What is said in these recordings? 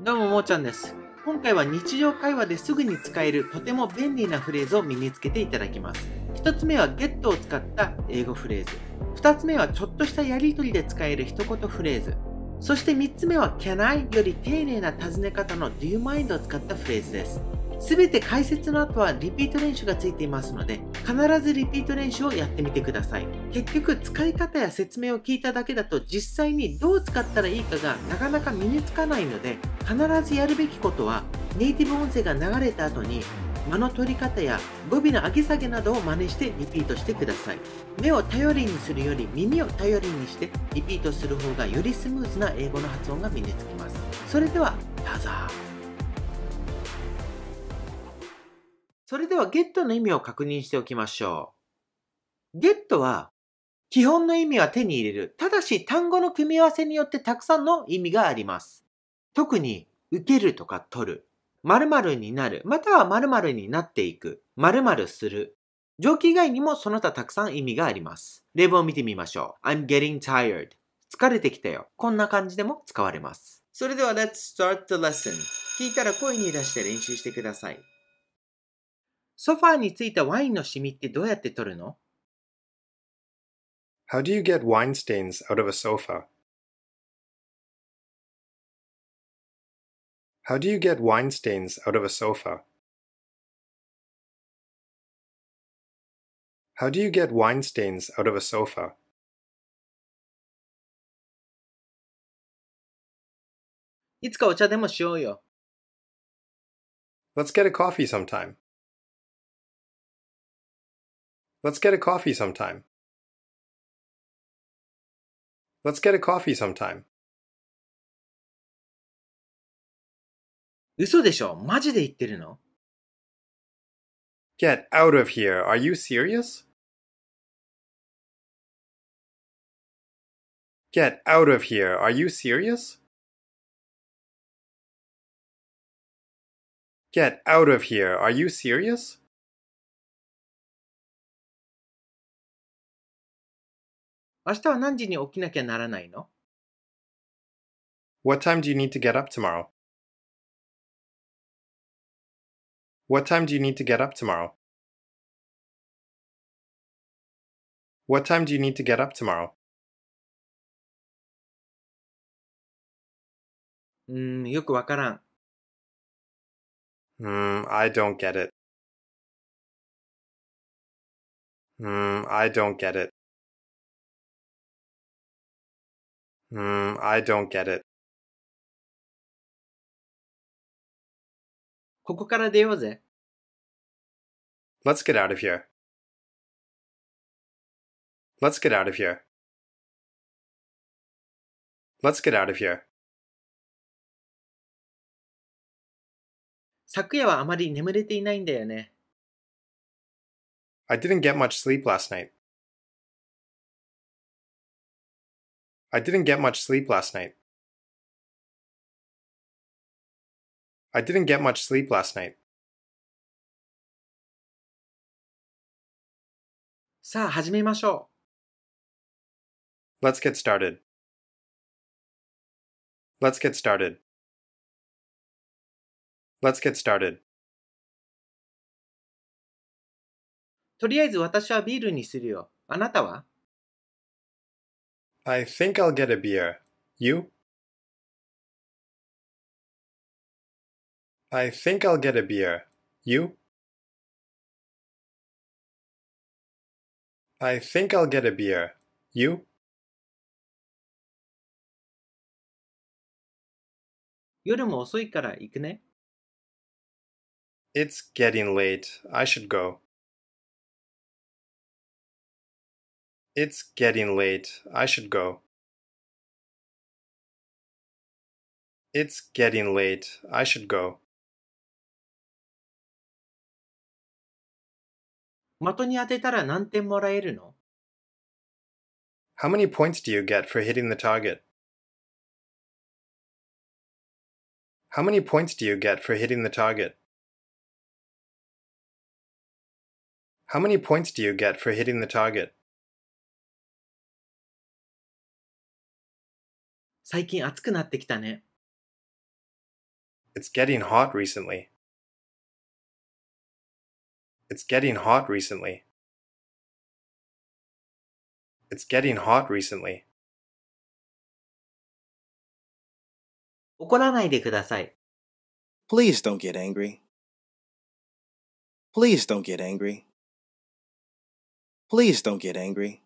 どうも、もーちゃんです。今回は日常会話ですぐに使えるとても便利なフレーズを身につけていただきます。1つ目はゲットを使った英語フレーズ。2つ目はちょっとしたやりとりで使える一言フレーズ。そして3つ目は can I より丁寧な尋ね方の do you mind を使ったフレーズです。すべて解説の後はリピート練習がついていますので、必ずリピート練習をやってみてください。結局、使い方や説明を聞いただけだと実際にどう使ったらいいかがなかなか身につかないので、必ずやるべきことは、ネイティブ音声が流れた後に、間の取り方や語尾の上げ下げなどを真似してリピートしてください目を頼りにするより耳を頼りにしてリピートする方がよりスムーズな英語の発音が身につきますそれではどうぞそれでは get の意味を確認しておきましょう。get は基本の意味は手に入れる。ただし単語の組み合わせによってたくさんの意味があります。特に受けるとか取る。〇〇になる。または〇〇になっていく。〇〇する。上記以外にもその他たくさん意味があります。例文を見てみましょう。I'm getting tired. 疲れてきたよ。こんな感じでも使われます。それでは Let's start the lesson. 聞いたら声に出して練習してください。ソファーについたワインのシミってどうやって取るの How do you get wine stains out of a sofa? How do you get wine stains out of a sofa? How do you get wine stains out of a sofa? Let's get a coffee sometime. Let's get a coffee sometime. Let's get a coffee sometime. 嘘でしょマジで言ってるの Get out of here. Are you serious? Get out of here. Are you serious? Get out of here. Are you serious? 明日は何時に起きなきゃならないの ?What time do you need to get up tomorrow?What time do you need to get up tomorrow?What time do you need to get up tomorrow? うーん、よくわからん。Mm, I don't get it. Mm, I don't get it. Mm, I don't get it. ここから出ようぜ。Let's get out of here. Let's get out of here. Let's get out of here. 昨夜はあまり眠れていないんだよね。I didn't get much sleep last night. I didn't get much sleep last night. I didn't get much sleep last night. さあ始めましょう。Let's get started. Let's get started. Let's get started. とりあえず私はビールにするよ。あなたは I think I'll get a beer. You? I think I'll get a beer. You? I think I'll get a beer. You? It's getting late. I should go. It's getting late. I should go. It's getting late. I should go. How many points do you get for hitting the target? How many points do you get for hitting the target? How many points do you get for hitting the target? 最近暑くなってきたね。It's getting hot recently. It's getting hot recently. It's getting hot recently. 怒らないでください。Please don't get angry. Please don't get angry. Please don't get angry.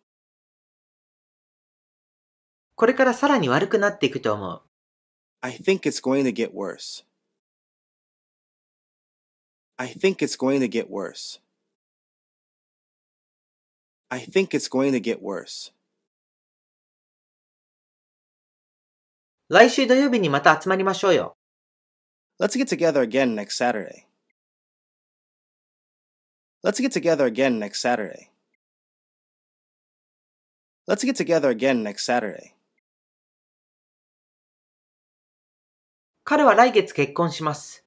これからさらに悪くなっていくと思う。I think it's going to get worse. I think it's going to get worse. I think it's going to get worse. 来週土曜日にまた集まりましょうよ。Let's get together again next Saturday. Let's get together again next Saturday. Let's get together again next Saturday. 彼は来月結婚します。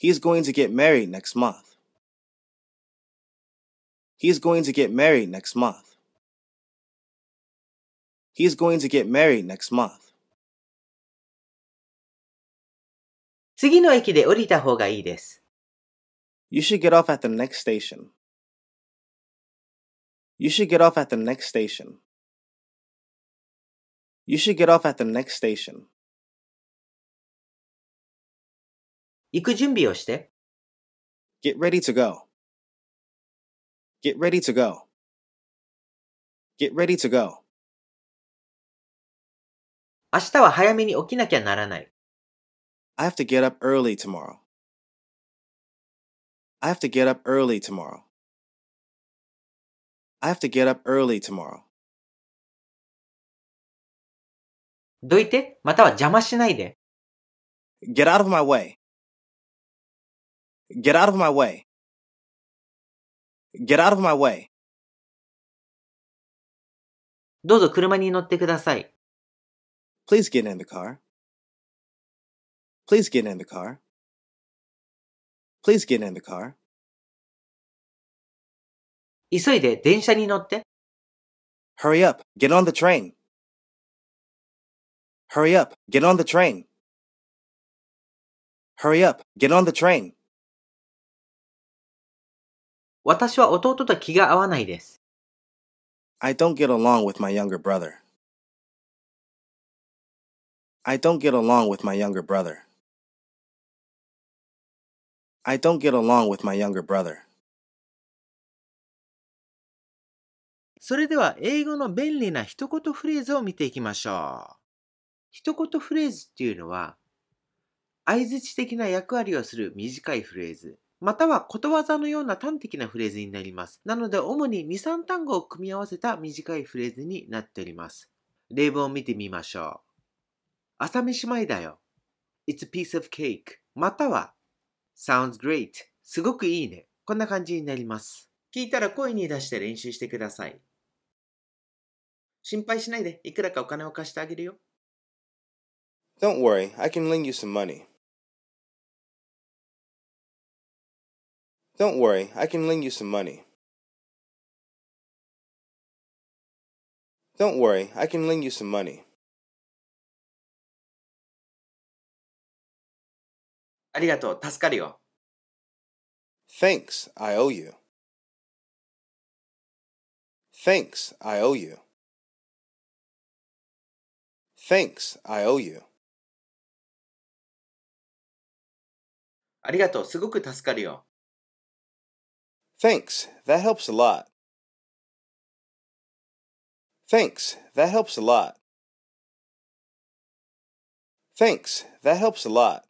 He's going to get married next month. He's going to get married next month. He's going to get married next month. 次の駅で降りた方がいいです。You should get off at the next station. You should get off at the next station. You should get off at the next station. 行く準備をして。Get ready to go. Get ready to go. Get ready to go. 明日は早めに起きなきゃならない。I have to get up early tomorrow. I have to get up early tomorrow. I have to get up early tomorrow. どいて、または邪魔しないで。Get out of my way. Get out of my way. Get out of my way. どうぞ車に乗ってください。Please get in the car. Please get in the car. Please get in the car. 急いで電車に乗って。Hurry up. Get on the train. Hurry up. Get on the train. Hurry up. Get on the train. 私は弟と気が合わないです。I don't get along with my younger brother. I don't get along with my younger brother. I don't get along with my younger brother. それでは英語の便利な一言フレーズを見ていきましょう。一言フレーズっていうのは、相槌的な役割をする短いフレーズ。またはことわざのような端的なフレーズになります。なので主に2、3単語を組み合わせた短いフレーズになっております。例文を見てみましょう。朝飯前だよ。It's a piece of cake. または Sounds great. すごくいいね。こんな感じになります。聞いたら声に出して練習してください。心配しないで、いくらかお金を貸してあげるよ。Don't worry, I can lend you some money. Don't worry, I can lend you some money. Don't worry, I can lend you some money. ありがとう、助かるよ。Thanks, I owe you. Thanks, I owe you. Thanks, I owe you. ありがとう、すごく助かるよ。Thanks, that helps a lot. Thanks, that helps a lot. Thanks, that helps a lot.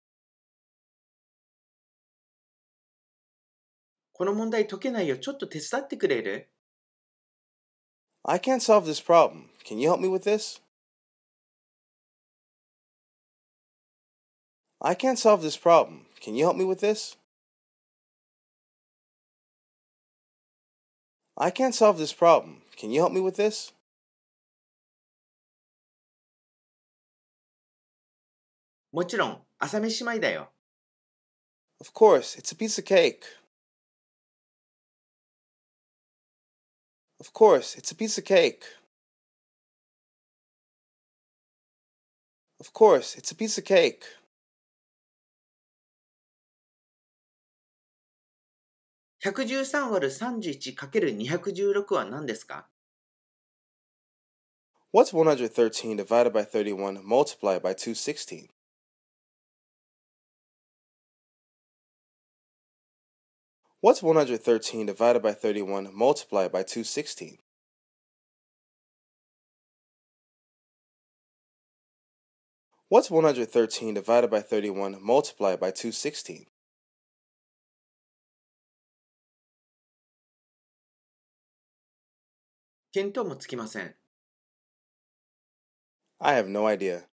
この問題解けないよ。ちょっと手伝ってくれる I can't solve this problem. Can you help me with this? I can't solve this problem. Can you help me with this? I can't solve this problem. Can you help me with this? Of course, it's a piece of cake. Of course, it's a piece of cake. Of course, it's a piece of cake. 113÷31×216 は何ですか What's 113 divided by 31 multiplied by 216? What's 113 divided by 31 multiplied by 216? What's 113 divided by 31 multiplied by 216? 見当もつきません。I have no idea.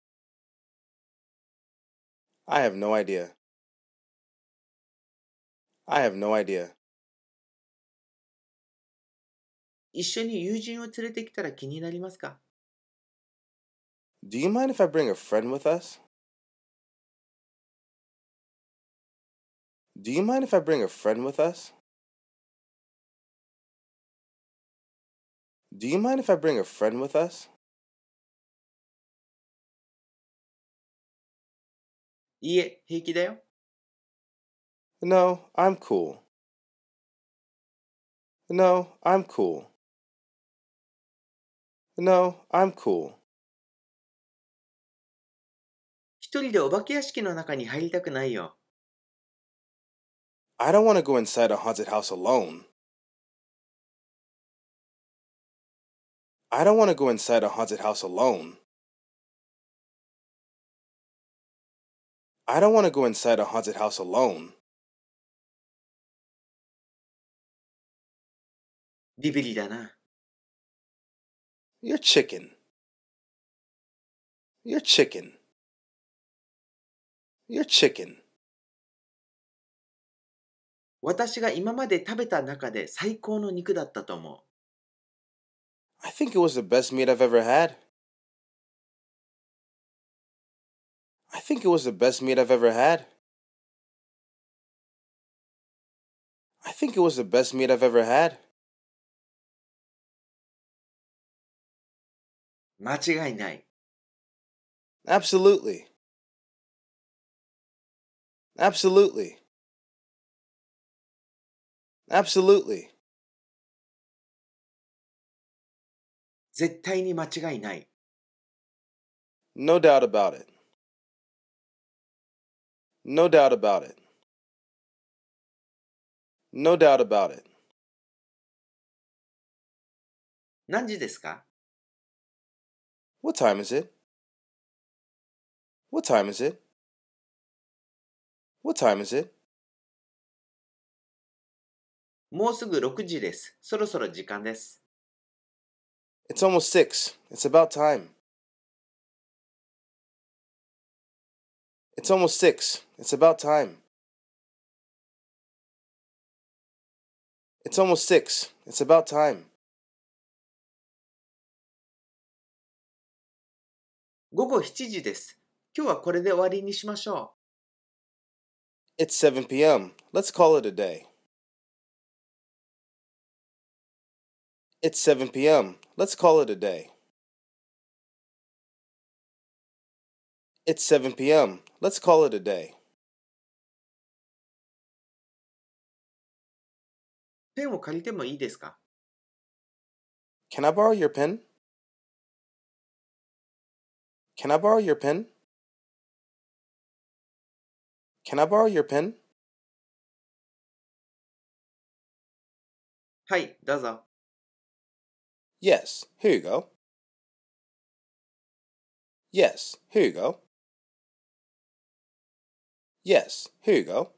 I have no idea. I have no idea. 一緒に友人を連れてきたら気になりますか Do you mind if I bring a friend with us? Do you mind if I bring a friend with us? Do you mind if I bring a friend with us? No, I'm cool. No, I'm cool. No, I'm cool. 一人でお化け屋敷の中に入りたくないよ。I don't want to go inside a haunted house alone. I don't want to go inside a haunted house alone. I don't want to go inside a haunted house alone. Bir bilden ha. You're chicken. You're chicken. You're chicken. 私が今まで食べた中で最高の肉だったと思う。I think it was the best meat I've ever had. I think it was the best meat I've ever had. I think it was the best meat I've ever had. Absolutely. Absolutely. Absolutely. 絶対に間違いない。No doubt about it. No doubt about it. No doubt about it. 何時ですか ?What time is it? What time is it? What time is it? もうすぐ6時です。そろそろ時間です。It's almost six. It's about time. It's almost six. It's about time. It's almost six. It's about time. It's 7 p.m. Let's call it a day. It's 7 p.m. Let's call it a day. It's 7 p.m. Let's call it a day. Can I borrow your pen? Can I borrow your pen? Can I borrow your pen? はい、どうぞ。Yes, here you go. Yes, here you go. Yes, here you go.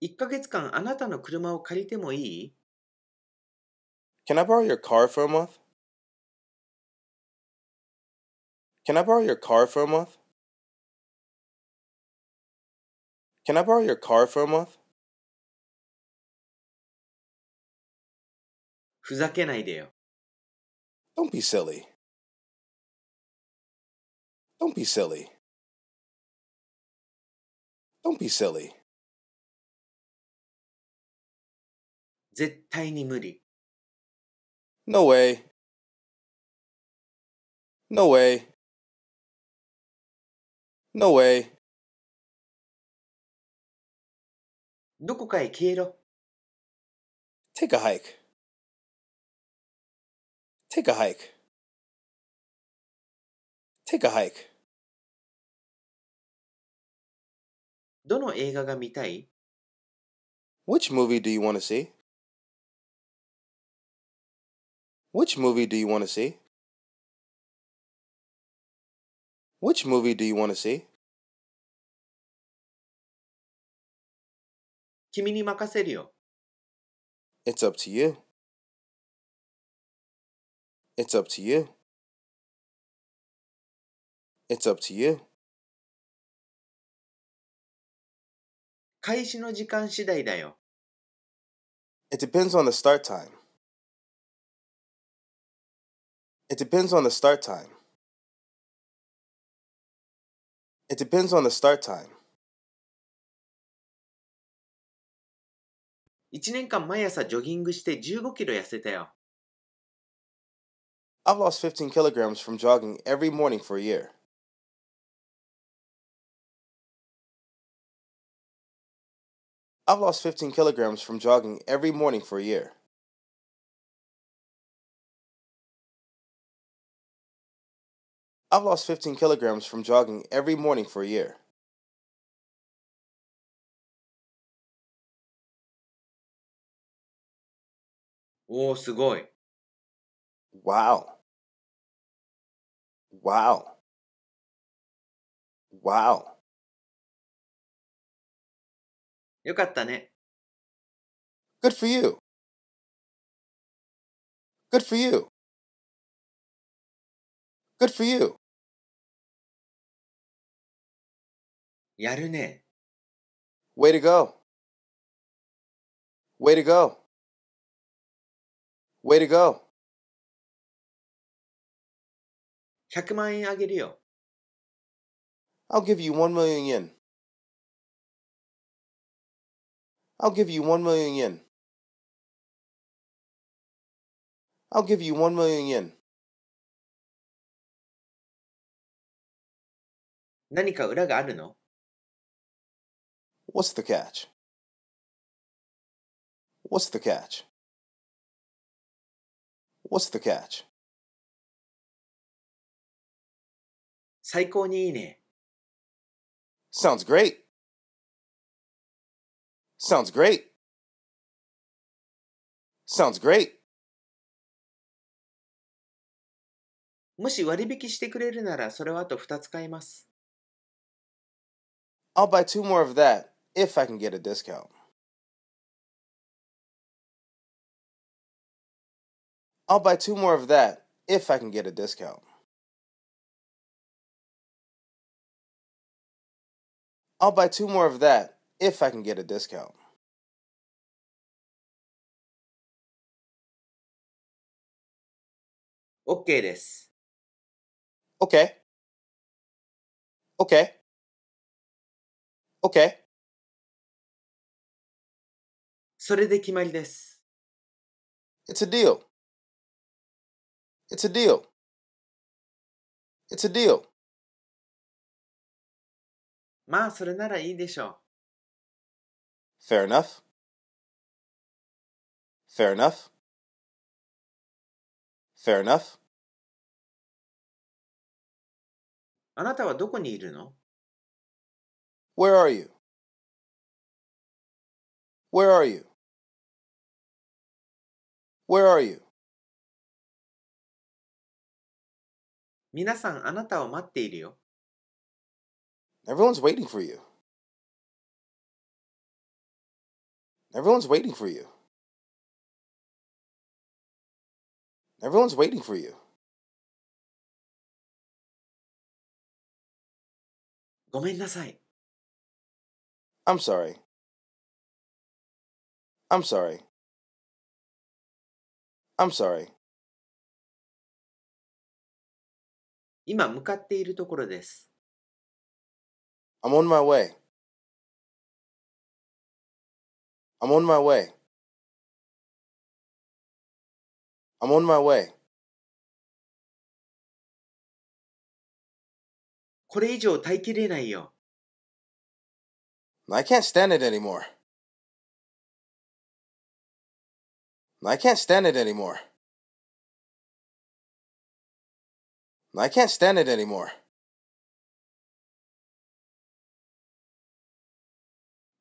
1ヶ月間あなたの車を借りてもいい Can I borrow your car for a month? Can I borrow your car for a month? Can I borrow your car for a month? ふざけないでよ。Don't be silly. Don't be silly. Don't be silly. 絶対に無理。No way. No way. No way. どこかへ消えろ。Take a hike. Take a hike. Take a hike. どの映画が見たい Which movie do you want to see? Which movie do you want to see? Which movie do you want to see? 君に任せるよ。It's up to you. It's up to you. It's up to you. 開始の時間次第だよ。It depends on the start time. It depends on the start time. It depends on the start time. 1年間毎朝ジョギングして15キロ痩せたよ。I've lost 15 kilograms from jogging every morning for a year. I've lost 15 kilograms from jogging every morning for a year. I've lost 15 kilograms from jogging every morning for a year. Wow. Wow. Wow. よかったね。Good for you. Good for you. Good for you. やるね。Way to go. Way to go. Way to go. 100万円あげるよ。I'll give you 1 million yen. I'll give you 1 million yen. I'll give you 1 million yen. 何か裏があるの ?What's the catch? What's the catch? What's the catch? 最高にいいね。Sounds great. Sounds great. Sounds great. もし割引してくれるならそれはあと2つ買います。I'll buy two more of that if I can get a discount. I'll buy two more of that if I can get a discount. I'll buy two more of that if I can get a discount. OK Okay. Okay. Okay. です。OK。OK。OK。それで決まりです。It's a deal. It's a deal. It's a deal. まあそれならいいでしょう。Fair enough. Fair enough. Fair enough. あなたはどこにいるの ?Where are you?Where are you?Where are you? 皆さんあなたを待っているよ。Everyone's waiting for you. Everyone's waiting for you. Everyone's waiting for you. Gomennasai. I'm sorry. I'm sorry. I'm sorry. 今向かっているところです。I'm on my way. I'm on my way. I'm on my way. これ以上耐えきれないよ。I can't stand it anymore. I can't stand it anymore. I can't stand it anymore.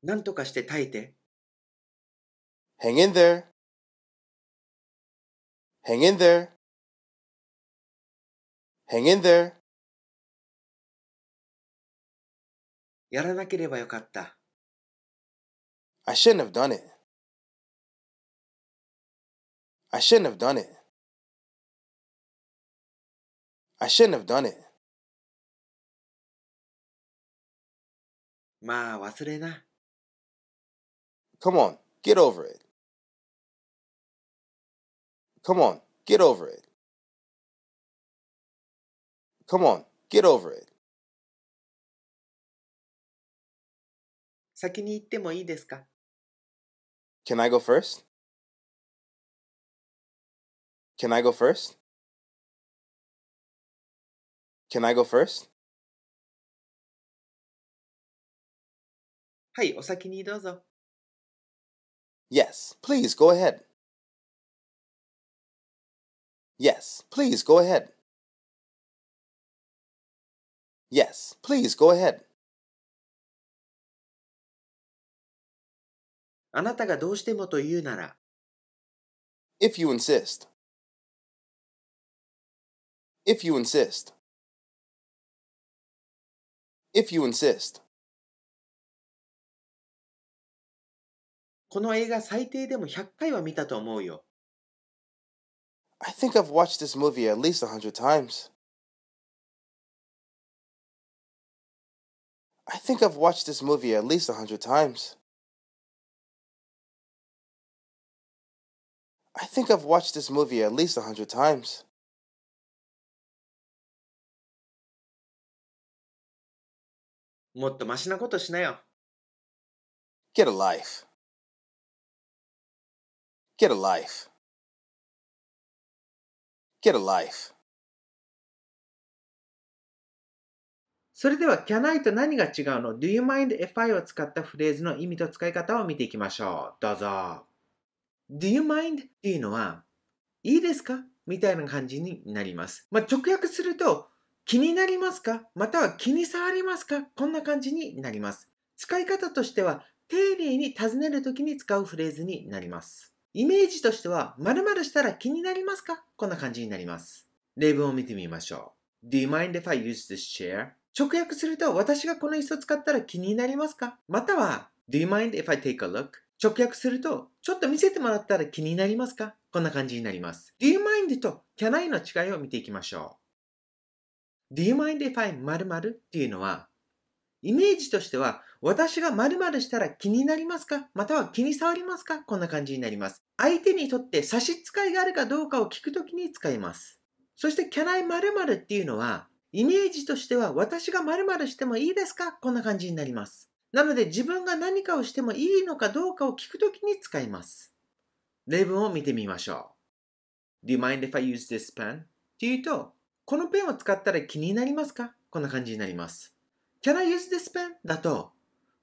なんとかして耐えて。Hang in there. Hang in there. Hang in there. やらなければよかった。I shouldn't have done it. I shouldn't have done it. I shouldn't have done it. まあ忘れな。Come on, get over it. Come on, get over it. Come on, get over it. 先に行ってもいいですか Can I go first? Can I go first? Can I go first? はい、お先にどうぞ。Yes, please go ahead. Yes, please go ahead. Yes, please go ahead. あなたがどうしてもと言うなら。If you insist. If you insist. If you insist. この映画最低でも100回は見たと思うよ。I think I've watched this movie at least a hundred times. I think I've watched this movie at least a hundred times. I think I've watched this movie at least a hundred times. ことしなよ。Get a life. Get a life. Get a life. それでは can I と何が違うの Do you mind if I を使ったフレーズの意味と使い方を見ていきましょう。どうぞ。Do you mind っていうのは、いいですかみたいな感じになります。まあ、直訳すると、気になりますかまたは気に障りますかこんな感じになります。使い方としては、丁寧に尋ねるときに使うフレーズになります。イメージとしては、〇〇したら気になりますかこんな感じになります。例文を見てみましょう。Do you mind if I use this chair? 直訳すると、私がこの椅子を使ったら気になりますかまたは、Do you mind if I take a look? 直訳すると、ちょっと見せてもらったら気になりますかこんな感じになります。Do you mind と can I の違いを見ていきましょう。Do you mind if I 〇〇っていうのは、イメージとしては、私が〇〇したら気になりますかまたは気に障りますかこんな感じになります。相手にとって差し支えがあるかどうかを聞くときに使います。そして、can I 〇〇っていうのは、イメージとしては、私が〇〇してもいいですかこんな感じになります。なので、自分が何かをしてもいいのかどうかを聞くときに使います。例文を見てみましょう。Do you mind if I use this pen? っていうと、このペンを使ったら気になりますかこんな感じになります。Can I use this pen? だと、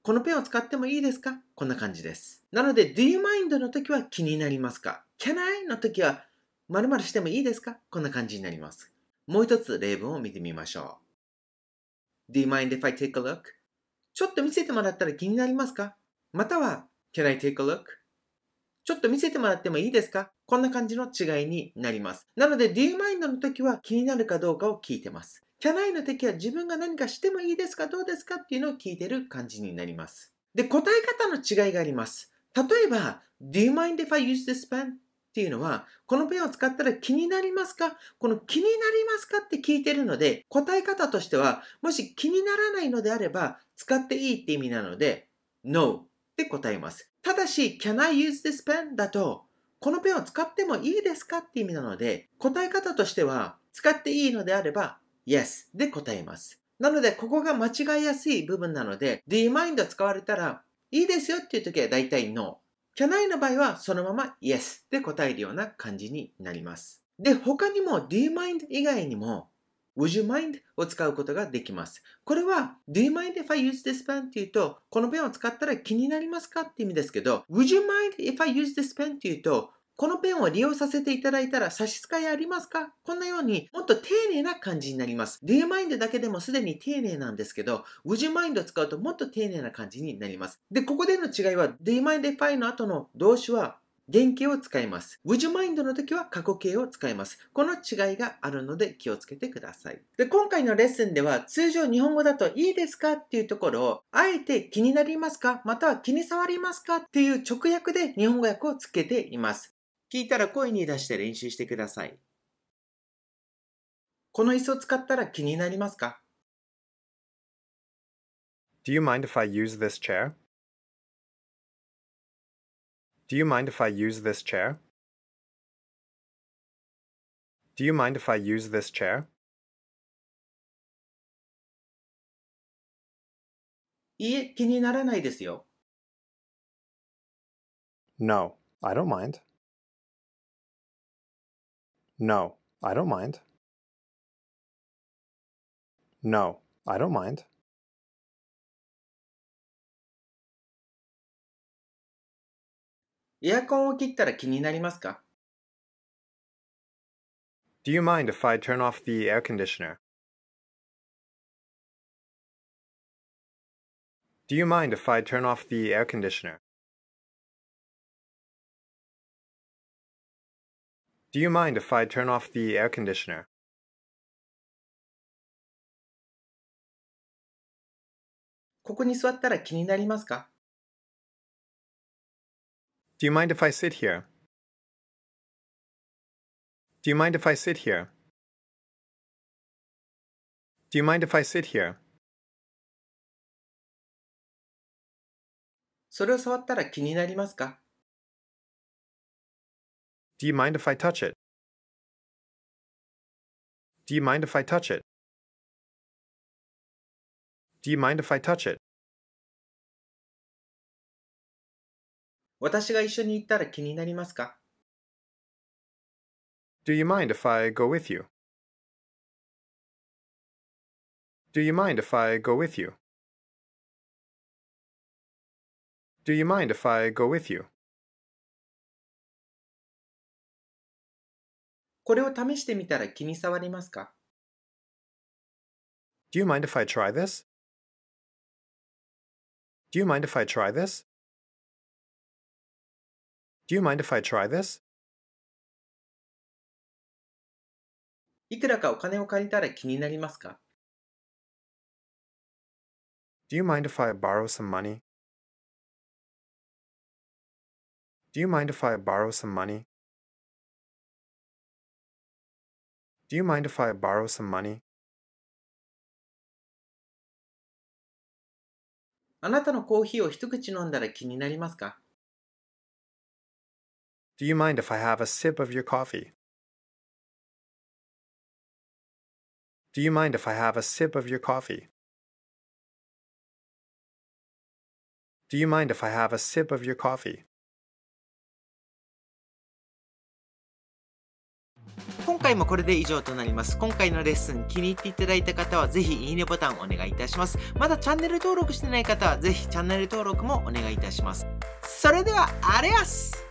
このペンを使ってもいいですかこんな感じです。なので、Do you mind? の時は気になりますか ?Can I? の時は〇〇してもいいですかこんな感じになります。もう一つ例文を見てみましょう。Do you mind if I take a look? ちょっと見せてもらったら気になりますかまたは、Can I take a look? ちょっと見せてもらってもいいですかこんな感じの違いになります。なので、Do you mind? の時は気になるかどうかを聞いてます。キャナイの敵は自分が何かしてもいいですかどうですかっていうのを聞いてる感じになります。で、答え方の違いがあります。例えば、Do you mind if I use this pen? っていうのは、このペンを使ったら気になりますかこの気になりますかって聞いてるので、答え方としては、もし気にならないのであれば、使っていいって意味なので、No って答えます。ただし、Can I use this pen? だと、このペンを使ってもいいですかって意味なので、答え方としては、使っていいのであれば yes で答えます。なので、ここが間違いやすい部分なので、do you mind 使われたら、いいですよっていう時は大体 no。can I の場合はそのまま yes で答えるような感じになります。で、他にも do you mind 以外にも would you mind を使うことができます。これは do you mind if I use this pen っていうと、このペンを使ったら気になりますかって意味ですけど、would you mind if I use this pen っていうと、このペンを利用させていただいたら差し支えありますかこんなようにもっと丁寧な感じになります。Do you mind だけでもすでに丁寧なんですけど、Would you mind を使うともっと丁寧な感じになります。で、ここでの違いは Do you mind if I の後の動詞は原型を使います。Would you mind の時は過去形を使います。この違いがあるので気をつけてください。で、今回のレッスンでは通常日本語だといいですかっていうところをあえて気になりますかまたは気に障りますかっていう直訳で日本語訳をつけています。聞いたら声に出して練習してください。この椅子を使ったら気になりますか Do you mind if I use this chair? Do you mind if I use this chair? Do you mind if I use this chair? いいえ、気にならないですよ。No, I don't mind. No, I don't mind. No, I don't mind. Do you mind if I turn off the air conditioner? Do you mind if I turn off the air conditioner? Do you mind if I turn off the air conditioner? Do you mind if I sit here? Do you mind if I sit here? Do you mind if I sit here? それを触ったら気になりますか do you mind if I touch it? Do you mind if I touch it? Do you mind if I touch it? 私が一緒に行ったら気になりますか Do you mind if I go with you? Do you mind if I go with you? Do you mind if I go with you? これを試してみたら気に障りますか Do you mind if I try this? Do you mind if I try this? Do you mind if I try this? いくらかお金を借りたら気になりますか Do you mind if I borrow some money? Do you mind if I borrow some money? Do you mind if I borrow some money? あなたのコーヒーを一口飲んだら気になりますか Do you mind if I have a sip of your coffee? Do you mind if I have a sip of your coffee? Do you mind if I have a sip of your coffee? 今回もこれで以上となります。今回のレッスン気に入っていただいた方はぜひいいねボタンお願いいたします。まだチャンネル登録してない方はぜひチャンネル登録もお願いいたします。それでは、あれやす